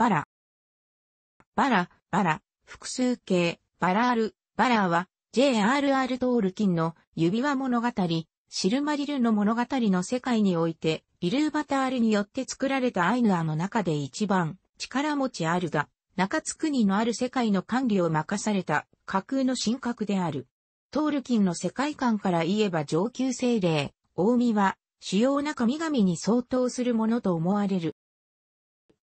バラ。バラ、バラ、複数形、バラール、バラーは、J.R.R. トールキンの指輪物語、シルマリルの物語の世界において、イルーバタールによって作られたアイヌアの中で一番力持ちあるが、中津国のある世界の管理を任された架空の神格である。トールキンの世界観から言えば上級精霊、大見は主要な神々に相当するものと思われる。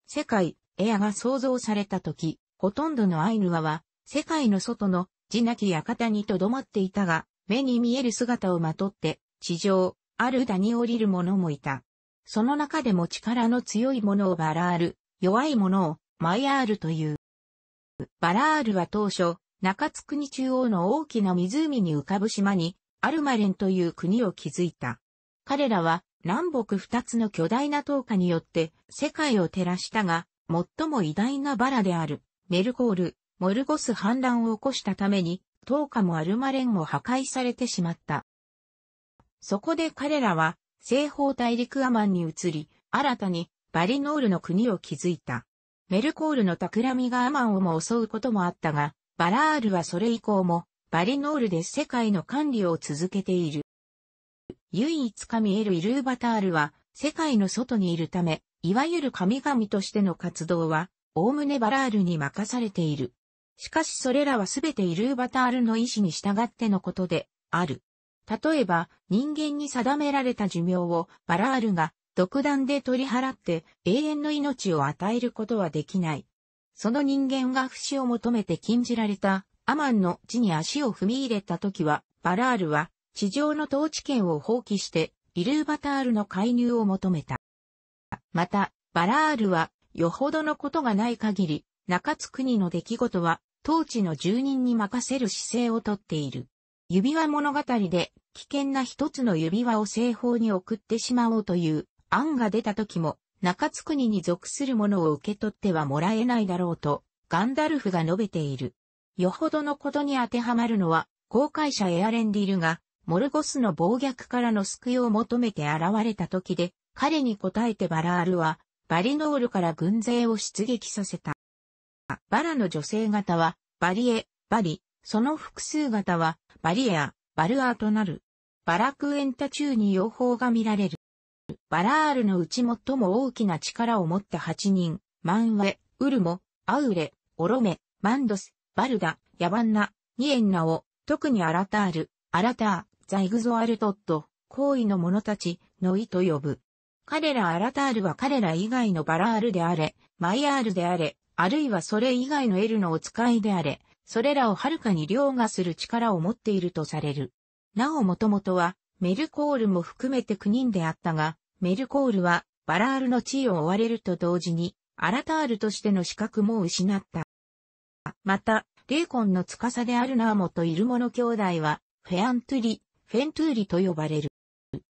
世界、エアが創造された時、ほとんどのアイヌアは、世界の外の、地なき館にとどまっていたが、目に見える姿をまとって、地上、あるダに降りる者もいた。その中でも力の強い者をバラール、弱い者をマイアールという。バラールは当初、中津国中央の大きな湖に浮かぶ島に、アルマレンという国を築いた。彼らは南北二つの巨大な塔下によって世界を照らしたが、最も偉大なバラである、メルコール、モルゴス反乱を起こしたために、トーもアルマレンも破壊されてしまった。そこで彼らは、西方大陸アマンに移り、新たにバリノールの国を築いた。メルコールの企みがアマンをも襲うこともあったが、バラールはそれ以降も、バリノールで世界の管理を続けている。唯一神エル・イルーバタールは、世界の外にいるため、いわゆる神々としての活動は、おおむねバラールに任されている。しかしそれらはすべてイルーバタールの意志に従ってのことで、ある。例えば、人間に定められた寿命をバラールが独断で取り払って永遠の命を与えることはできない。その人間が不死を求めて禁じられたアマンの地に足を踏み入れた時は、バラールは地上の統治権を放棄してイルーバタールの介入を求めた。また、バラールは、よほどのことがない限り、中津国の出来事は、当地の住人に任せる姿勢をとっている。指輪物語で、危険な一つの指輪を西方に送ってしまおうという案が出た時も、中津国に属するものを受け取ってはもらえないだろうと、ガンダルフが述べている。よほどのことに当てはまるのは、公開者エアレンディルが、モルゴスの暴虐からの救いを求めて現れた時で、彼に応えてバラールは、バリノールから軍勢を出撃させた。バラの女性型は、バリエ、バリ、その複数型は、バリエア、バルアーとなる。バラクエンタ中に用法が見られる。バラールのうち最も大きな力を持った8人、マンウェ、ウルモ、アウレ、オロメ、マンドス、バルダ、ヤバンナ、ニエンナを、特にアラタール、アラター、ザイグゾアルトット、行為の者たち、の意と呼ぶ。彼らアラタールは彼ら以外のバラールであれ、マイアールであれ、あるいはそれ以外のエルのお使いであれ、それらをはるかに凌駕する力を持っているとされる。なおもともとは、メルコールも含めて9人であったが、メルコールは、バラールの地位を追われると同時に、アラタールとしての資格も失った。また、霊魂の司であるナーモとイルモの兄弟は、フェアントゥリ、フェントゥーリと呼ばれる。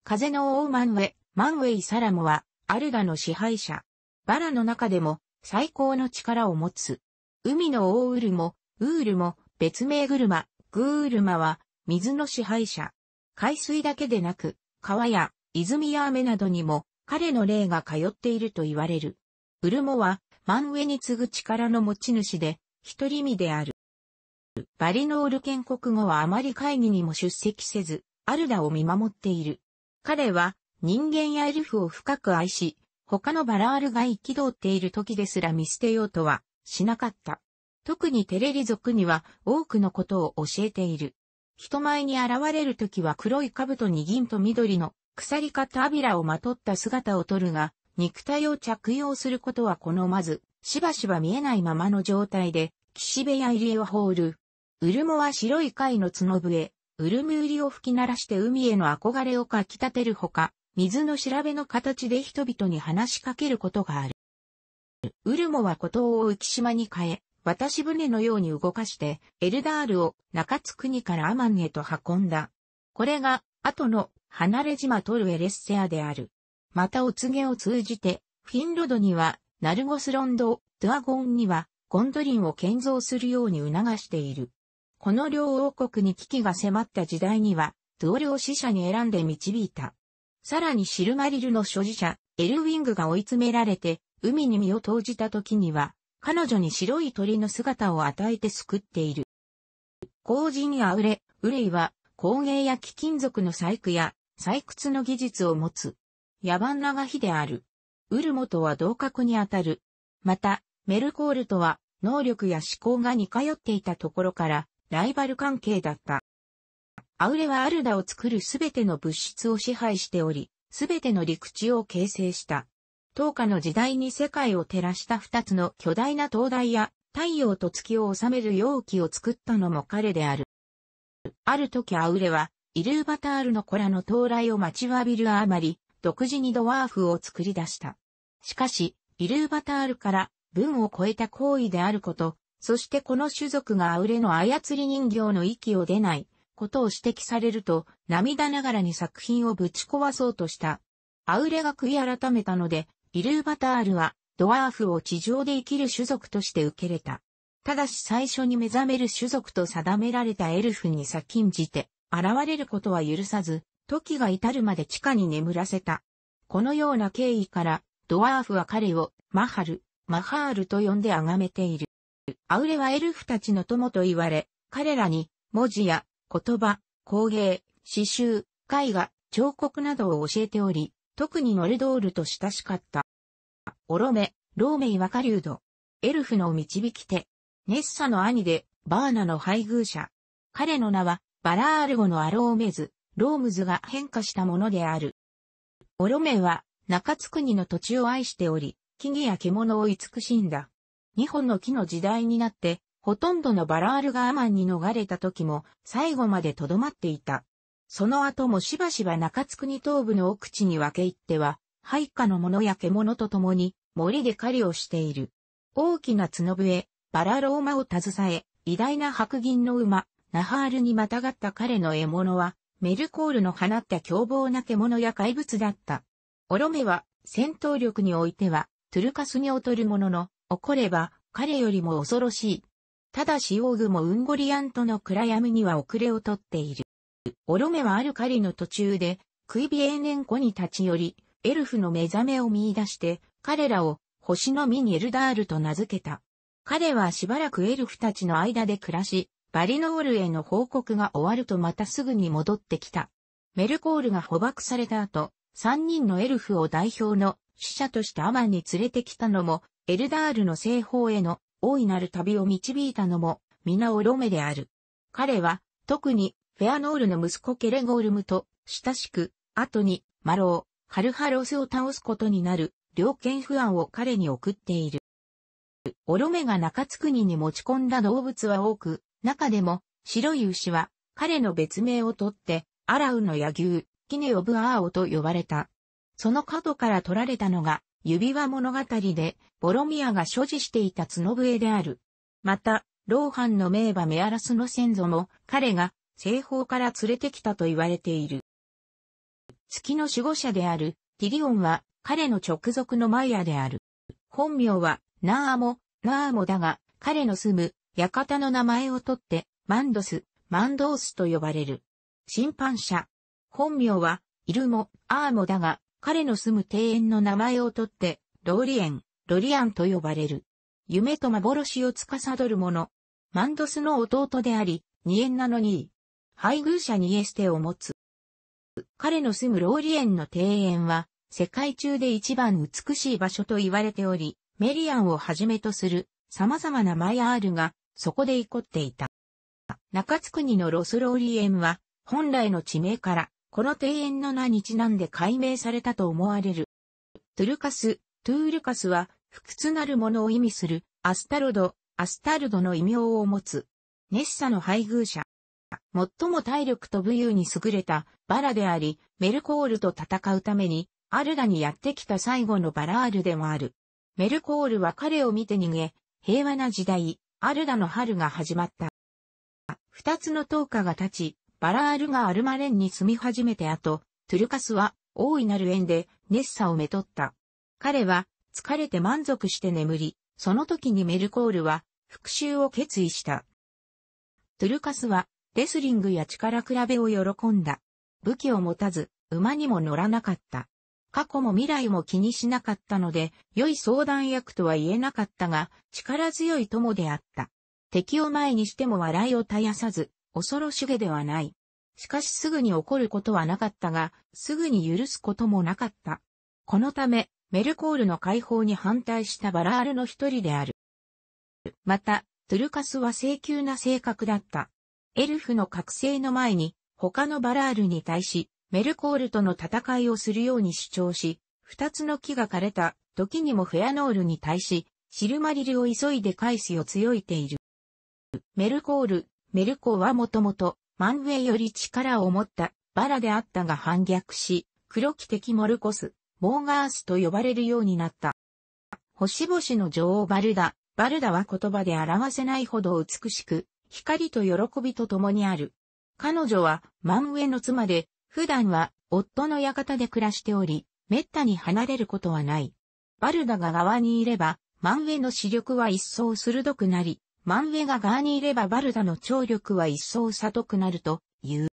風の王マンウェ、マンウェイ・サラモは、アルガの支配者。バラの中でも、最高の力を持つ。海の王ウルも、ウールも、別名グルマ、グールマは、水の支配者。海水だけでなく、川や、泉や雨などにも、彼の霊が通っていると言われる。ウルモは、真上に次ぐ力の持ち主で、一人身である。バリノール建国後はあまり会議にも出席せず、アルダを見守っている。彼は人間やエルフを深く愛し、他のバラールが憤っている時ですら見捨てようとはしなかった。特にテレリ族には多くのことを教えている。人前に現れる時は黒い兜に銀と緑の鎖かタビラをまとった姿をとるが、肉体を着用することは好まず、しばしば見えないままの状態で、岸辺や入江を放る。ウルモは白い貝の角笛、ウルムウリを吹き鳴らして海への憧れをかき立てるほか、水の調べの形で人々に話しかけることがある。ウルモは孤島を浮島に変え、渡し船のように動かして、エルダールを中津国からアマンへと運んだ。これが、後の離れ島トルエレッセアである。またお告げを通じて、フィンロドには、ナルゴスロンド、ドゥアゴンには、ゴンドリンを建造するように促している。この両王国に危機が迫った時代には、同僚死者に選んで導いた。さらにシルマリルの所持者、エルウィングが追い詰められて、海に身を投じた時には、彼女に白い鳥の姿を与えて救っている。後人アウレ、ウレイは、工芸や貴金属の細工や、採掘の技術を持つ。野蛮なが火である。ウルモとは同格にあたる。また、メルコールとは、能力や思考が似通っていたところから、ライバル関係だった。アウレはアルダを作るすべての物質を支配しており、すべての陸地を形成した。東下の時代に世界を照らした二つの巨大な灯台や太陽と月を収める容器を作ったのも彼である。ある時アウレは、イルーバタールの子らの到来を待ちわびるあまり、独自にドワーフを作り出した。しかし、イルーバタールから文を超えた行為であること、そしてこの種族がアウレの操り人形の息を出ないことを指摘されると涙ながらに作品をぶち壊そうとした。アウレが悔い改めたので、イルーバタールはドワーフを地上で生きる種族として受け入れた。ただし最初に目覚める種族と定められたエルフに先んじて、現れることは許さず、時が至るまで地下に眠らせた。このような経緯から、ドワーフは彼を、マハル、マハールと呼んで崇めている。アウレはエルフたちの友と言われ、彼らに文字や言葉、工芸、刺繍、絵画、彫刻などを教えており、特にノルドールと親しかった。オロメ、ローメイ・ワカリュード。エルフの導き手。ネッサの兄で、バーナの配偶者。彼の名は、バラールゴのアローメズ、ロームズが変化したものである。オロメは、中津国の土地を愛しており、木々や獣を慈しんだ。日本の木の時代になって、ほとんどのバラールがアマンに逃れた時も最後まで留まっていた。その後もしばしば中津国東部の奥地に分け入っては、配下の者や獣と共に森で狩りをしている。大きな角笛、バラローマを携え、偉大な白銀の馬、ナハールにまたがった彼の獲物は、メルコールの放った凶暴な獣や怪物だった。オロメは戦闘力においては、トゥルカスに劣るものの、怒れば彼よりも恐ろしい。ただしオーグもウンゴリアンとの暗闇には遅れをとっている。オロメはある狩りの途中で、クイビエーネン湖に立ち寄り、エルフの目覚めを見出して、彼らを星のミニエルダールと名付けた。彼はしばらくエルフたちの間で暮らし、バリノールへの報告が終わるとまたすぐに戻ってきた。メルコールが捕獲された後、三人のエルフを代表の死者としてアマンに連れてきたのも、エルダールの西方への大いなる旅を導いたのも、皆オロメである。彼は、特に、フェアノールの息子ケレゴールムと、親しく、後に、マロー、ハルハロスを倒すことになる、両犬不安を彼に送っている。オロメが中津国に持ち込んだ動物は多く、中でも、白い牛は、彼の別名をとって、アラウの野牛、キネオブアーオと呼ばれた。その角から取られたのが、指輪物語で、ボロミアが所持していた角笛である。また、ローハンの名馬メアラスの先祖も、彼が、西方から連れてきたと言われている。月の守護者である、ティリオンは、彼の直属のマイヤである。本名は、ナーモ、ナーモだが、彼の住む、館の名前をとって、マンドス、マンドースと呼ばれる。審判者。本名は、イルモ、アーモだが、彼の住む庭園の名前をとって、ローリエン、ロリアンと呼ばれる。夢と幻を司る者。マンドスの弟であり、ニエンナのニー。配偶者ニエステを持つ。彼の住むローリエンの庭園は、世界中で一番美しい場所と言われており、メリアンをはじめとする様々なマヤールがそこで怒っていた。中津国のロスローリエンは、本来の地名からこの庭園の名にちなんで解明されたと思われる。トゥルカス、トゥールカスは、不屈なるものを意味する、アスタロド、アスタルドの異名を持つ。ネッサの配偶者。最も体力と武勇に優れたバラであり、メルコールと戦うために、アルダにやってきた最後のバラールでもある。メルコールは彼を見て逃げ、平和な時代、アルダの春が始まった。二つの灯火が立ち、バラールがアルマレンに住み始めて後、トゥルカスは大いなる縁でネッサをめとった。彼は疲れて満足して眠り、その時にメルコールは復讐を決意した。トゥルカスはレスリングや力比べを喜んだ。武器を持たず、馬にも乗らなかった。過去も未来も気にしなかったので、良い相談役とは言えなかったが、力強い友であった。敵を前にしても笑いを絶やさず、恐ろしげではない。しかしすぐに起こることはなかったが、すぐに許すこともなかった。このため、メルコールの解放に反対したバラールの一人である。また、トゥルカスは性急な性格だった。エルフの覚醒の前に、他のバラールに対し、メルコールとの戦いをするように主張し、二つの木が枯れた時にもフェアノールに対し、シルマリルを急いで返すよ強いている。メルコール、メルコはもともと、マンウェイより力を持ったバラであったが反逆し、黒き的モルコス、モーガースと呼ばれるようになった。星々の女王バルダ、バルダは言葉で表せないほど美しく、光と喜びと共にある。彼女は、マンウェイの妻で、普段は、夫の館で暮らしており、滅多に離れることはない。バルダが側にいれば、マンウェイの視力は一層鋭くなり、マンウェがガーにいればバルダの聴力は一層里くなるという。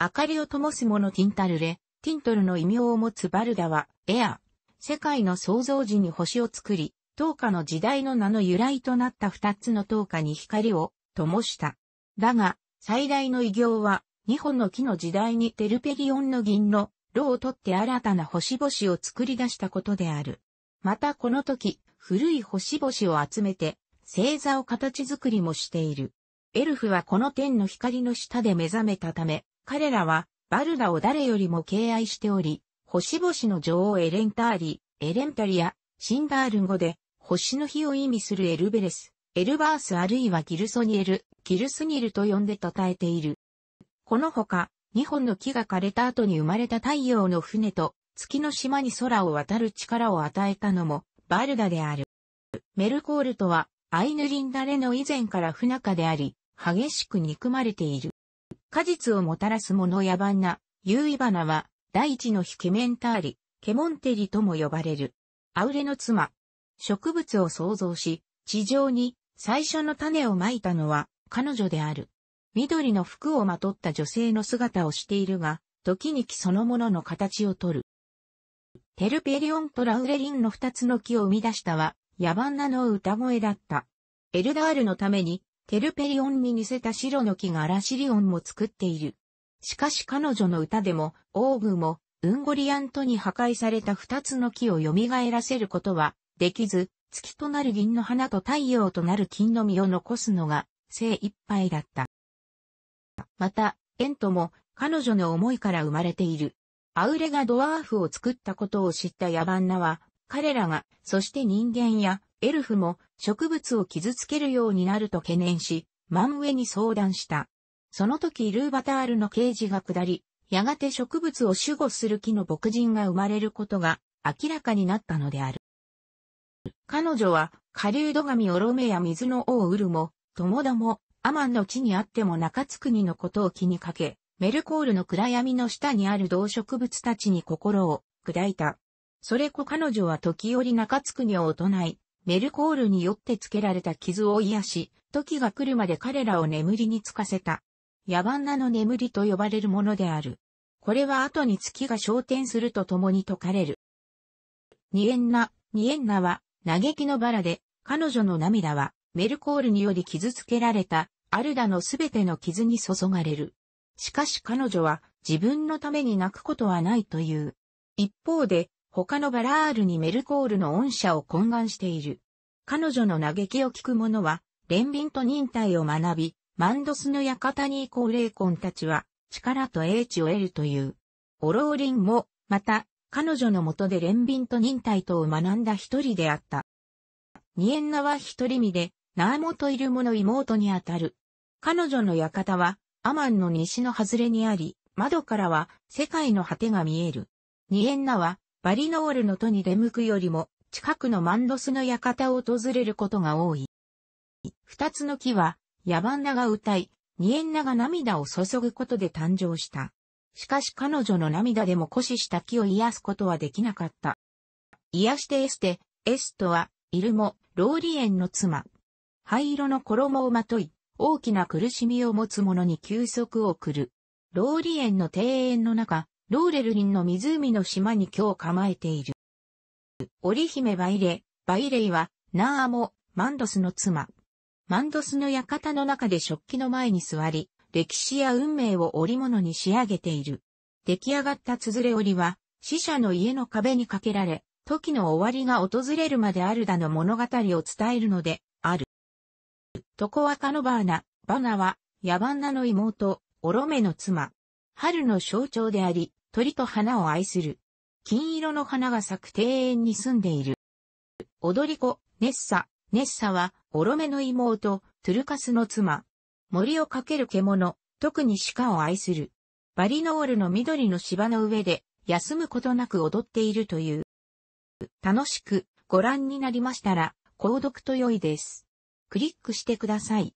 明かりを灯す者ティンタルレ、ティントルの異名を持つバルダは、エア、世界の創造時に星を作り、灯火の時代の名の由来となった二つの灯火に光を灯した。だが、最大の偉業は、二本の木の時代にテルペリオンの銀の炉を取って新たな星々を作り出したことである。またこの時、古い星々を集めて、星座を形作りもしている。エルフはこの天の光の下で目覚めたため、彼らはバルダを誰よりも敬愛しており、星々の女王エレンターリ、エレンタリア、シンダール語で、星の日を意味するエルベレス、エルバースあるいはギルソニエル、ギルスニルと呼んで称えている。このほか、2本の木が枯れた後に生まれた太陽の船と、月の島に空を渡る力を与えたのも、バルダである。メルコールとは、アイヌリンダレの以前から不仲であり、激しく憎まれている。果実をもたらすもの野蛮な、ユイバナは、第一のヒケメンターリ、ケモンテリとも呼ばれる。アウレの妻。植物を創造し、地上に最初の種をまいたのは彼女である。緑の服をまとった女性の姿をしているが、時に木そのものの形をとる。テルペリオンとラウレリンの二つの木を生み出したは、野蛮なの歌声だった。エルダールのために、テルペリオンに似せた白の木がラシリオンも作っている。しかし彼女の歌でも、オーグも、ウンゴリアントに破壊された二つの木を蘇らせることは、できず、月となる銀の花と太陽となる金の実を残すのが、精一杯だった。また、エントも、彼女の思いから生まれている。アウレがドワーフを作ったことを知った野蛮なは、彼らが、そして人間やエルフも植物を傷つけるようになると懸念し、真上に相談した。その時ルーバタールの刑事が下り、やがて植物を守護する木の牧人が生まれることが明らかになったのである。彼女は、狩人神オロメや水の王ウルも、友田も、アマンの地にあっても中津国のことを気にかけ、メルコールの暗闇の下にある動植物たちに心を砕いた。それこ彼女は時折中津国を唱え、メルコールによってつけられた傷を癒し、時が来るまで彼らを眠りにつかせた。野蛮なの眠りと呼ばれるものである。これは後に月が昇天するとともに解かれる。ニエンナ、ニエンナは嘆きのバラで、彼女の涙はメルコールにより傷つけられたアルダのすべての傷に注がれる。しかし彼女は自分のために泣くことはないという。一方で他のバラールにメルコールの恩赦を懇願している。彼女の嘆きを聞く者は、憐憫と忍耐を学び、マンドスの館に行こう霊魂たちは、力と英知を得るという。オローリンも、また、彼女のもとで憐憫と忍耐とを学んだ一人であった。ニエンナは一人身で、ナーモといる者妹にあたる。彼女の館は、アマンの西の外れにあり、窓からは世界の果てが見える。ニエンナはバリノールの都に出向くよりも、近くのマンドスの館を訪れることが多い。二つの木は、野蛮なが歌い、ニエンナが涙を注ぐことで誕生した。しかし彼女の涙でも腰死した木を癒すことはできなかった。癒してエステ、エストは、イルモ、ローリエンの妻。灰色の衣をまとい、大きな苦しみを持つ者に休息を送る。ローリエンの庭園の中、ローレルリンの湖の島に今日構えている。織姫バイレ、バイレイは、ナーアモ、マンドスの妻。マンドスの館の中で食器の前に座り、歴史や運命を織物に仕上げている。出来上がったつづれ織は、死者の家の壁にかけられ、時の終わりが訪れるまであるだの物語を伝えるので、ある。トコワカノバーナ、バナは、ヤバンナの妹、オロメの妻。春の象徴であり、鳥と花を愛する。金色の花が咲く庭園に住んでいる。踊り子、ネッサ。ネッサは、オロメの妹、トゥルカスの妻。森をかける獣、特に鹿を愛する。バリノールの緑の芝の上で、休むことなく踊っているという。楽しくご覧になりましたら、購読と良いです。クリックしてください。